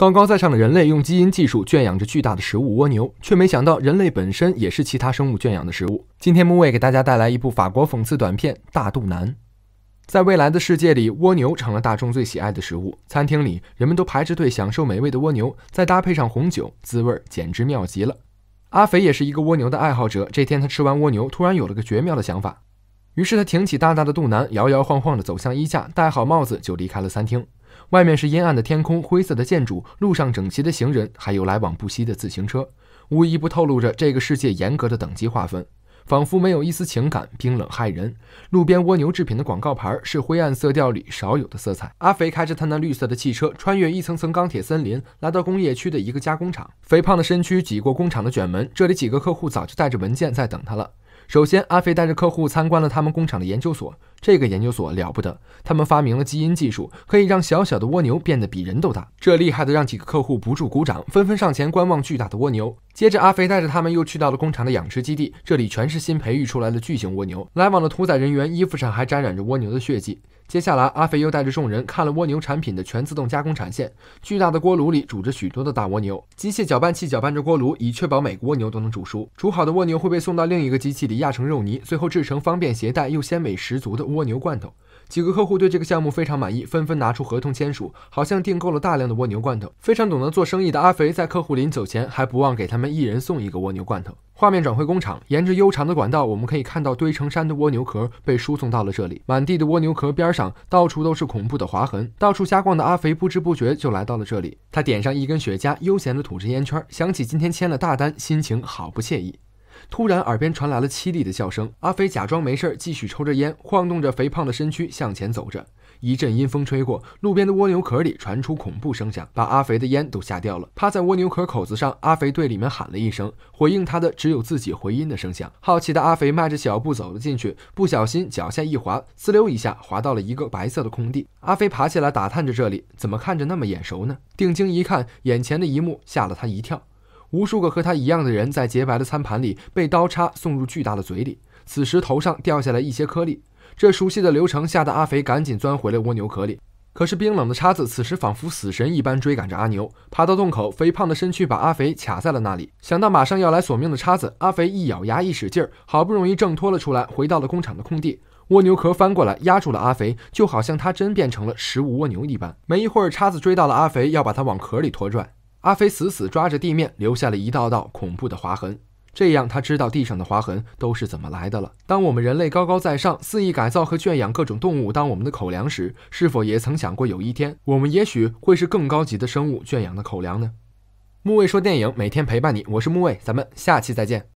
高高在上的人类用基因技术圈养着巨大的食物蜗牛，却没想到人类本身也是其他生物圈养的食物。今天木卫给大家带来一部法国讽刺短片《大肚腩》。在未来的世界里，蜗牛成了大众最喜爱的食物。餐厅里，人们都排着队享受美味的蜗牛，再搭配上红酒，滋味儿简直妙极了。阿肥也是一个蜗牛的爱好者。这天他吃完蜗牛，突然有了个绝妙的想法，于是他挺起大大的肚腩，摇摇晃晃地走向衣架，戴好帽子就离开了餐厅。外面是阴暗的天空，灰色的建筑，路上整齐的行人，还有来往不息的自行车，无一不透露着这个世界严格的等级划分，仿佛没有一丝情感，冰冷骇人。路边蜗牛制品的广告牌是灰暗色调里少有的色彩。阿肥开着他那绿色的汽车，穿越一层层钢铁森林，来到工业区的一个加工厂。肥胖的身躯挤过工厂的卷门，这里几个客户早就带着文件在等他了。首先，阿肥带着客户参观了他们工厂的研究所。这个研究所了不得，他们发明了基因技术，可以让小小的蜗牛变得比人都大。这厉害的，让几个客户不住鼓掌，纷纷上前观望巨大的蜗牛。接着，阿肥带着他们又去到了工厂的养殖基地，这里全是新培育出来的巨型蜗牛。来往的屠宰人员衣服上还沾染着蜗牛的血迹。接下来，阿肥又带着众人看了蜗牛产品的全自动加工产线。巨大的锅炉里煮着许多的大蜗牛，机械搅拌器搅拌着锅炉，以确保每个蜗牛都能煮熟。煮好的蜗牛会被送到另一个机器里压成肉泥，最后制成方便携带又鲜美十足的蜗牛罐头。几个客户对这个项目非常满意，纷纷拿出合同签署，好像订购了大量的蜗牛罐头。非常懂得做生意的阿肥在客户临走前还不忘给他们。一人送一个蜗牛罐头。画面转回工厂，沿着悠长的管道，我们可以看到堆成山的蜗牛壳被输送到了这里，满地的蜗牛壳边上，到处都是恐怖的划痕。到处瞎逛的阿肥不知不觉就来到了这里。他点上一根雪茄，悠闲地吐着烟圈，想起今天签了大单，心情好不惬意。突然，耳边传来了凄厉的笑声。阿肥假装没事，继续抽着烟，晃动着肥胖的身躯向前走着。一阵阴风吹过，路边的蜗牛壳里传出恐怖声响，把阿肥的烟都吓掉了。趴在蜗牛壳口子上，阿肥对里面喊了一声，回应他的只有自己回音的声响。好奇的阿肥迈着小步走了进去，不小心脚下一滑，滋溜一下滑到了一个白色的空地。阿肥爬起来打探着这里，怎么看着那么眼熟呢？定睛一看，眼前的一幕吓了他一跳。无数个和他一样的人在洁白的餐盘里被刀叉送入巨大的嘴里。此时头上掉下来一些颗粒，这熟悉的流程吓得阿肥赶紧钻回了蜗牛壳里。可是冰冷的叉子此时仿佛死神一般追赶着阿牛，爬到洞口，肥胖的身躯把阿肥卡在了那里。想到马上要来索命的叉子，阿肥一咬牙一使劲儿，好不容易挣脱了出来，回到了工厂的空地。蜗牛壳翻过来压住了阿肥，就好像他真变成了食物蜗牛一般。没一会儿，叉子追到了阿肥，要把他往壳里拖拽。阿飞死死抓着地面，留下了一道道恐怖的划痕。这样，他知道地上的划痕都是怎么来的了。当我们人类高高在上，肆意改造和圈养各种动物当我们的口粮时，是否也曾想过有一天，我们也许会是更高级的生物圈养的口粮呢？木卫说：“电影每天陪伴你，我是木卫，咱们下期再见。”